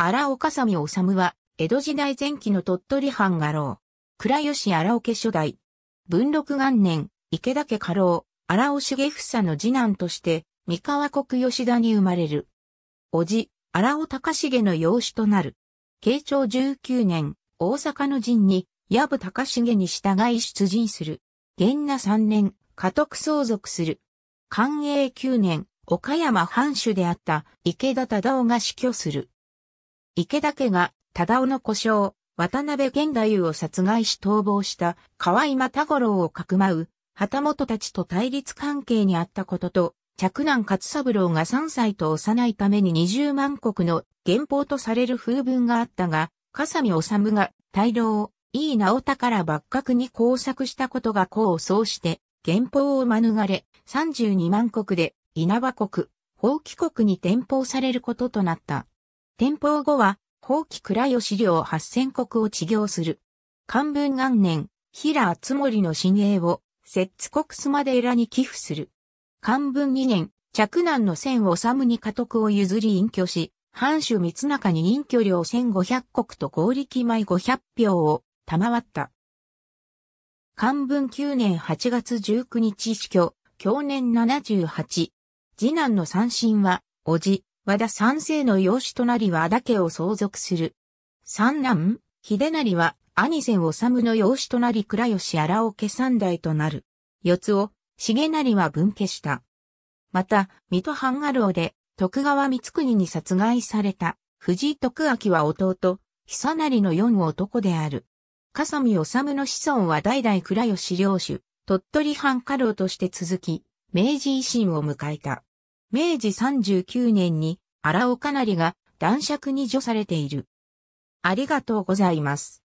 荒岡三治は、江戸時代前期の鳥取藩画廊。倉吉荒岡初代。文禄元年、池田家家老、荒尾重房の次男として、三河国吉田に生まれる。叔父、荒尾隆重の養子となる。慶長19年、大阪の陣に、矢部隆重に従い出陣する。元那3年、家督相続する。寛永9年、岡山藩主であった池田忠夫が死去する。池田家が、忠雄の故障、渡辺玄太夫を殺害し逃亡した河井又五郎をかくまう、旗本たちと対立関係にあったことと、嫡男勝三郎が3歳と幼いために20万国の原宝とされる風文があったが、笠見治が大老、井伊直田から幕閣に工作したことが功を奏して、原宝を免れ、32万国で稲葉国、法規国に転法されることとなった。天保後は、後期倉吉領八千国を治業する。漢文元年、平厚森の新鋭を、摂津国須まで寺に寄付する。漢文二年、嫡男の千治に家督を譲り隠居し、藩主三中に隠居領千五百国と合力米五百票を賜った。漢文九年八月十九日死去、去年七十八。次男の三親は、叔父、和田三世の養子となり和田家を相続する。三男、秀成は兄戦治の養子となり倉吉荒尾家三代となる。四つを、重成は分家した。また、水戸半家老で徳川光国に殺害された藤井徳明は弟、久成の四男である。笠見治の子孫は代々倉吉領主、鳥取藩家老として続き、明治維新を迎えた。明治39年に荒尾かなりが男爵に除されている。ありがとうございます。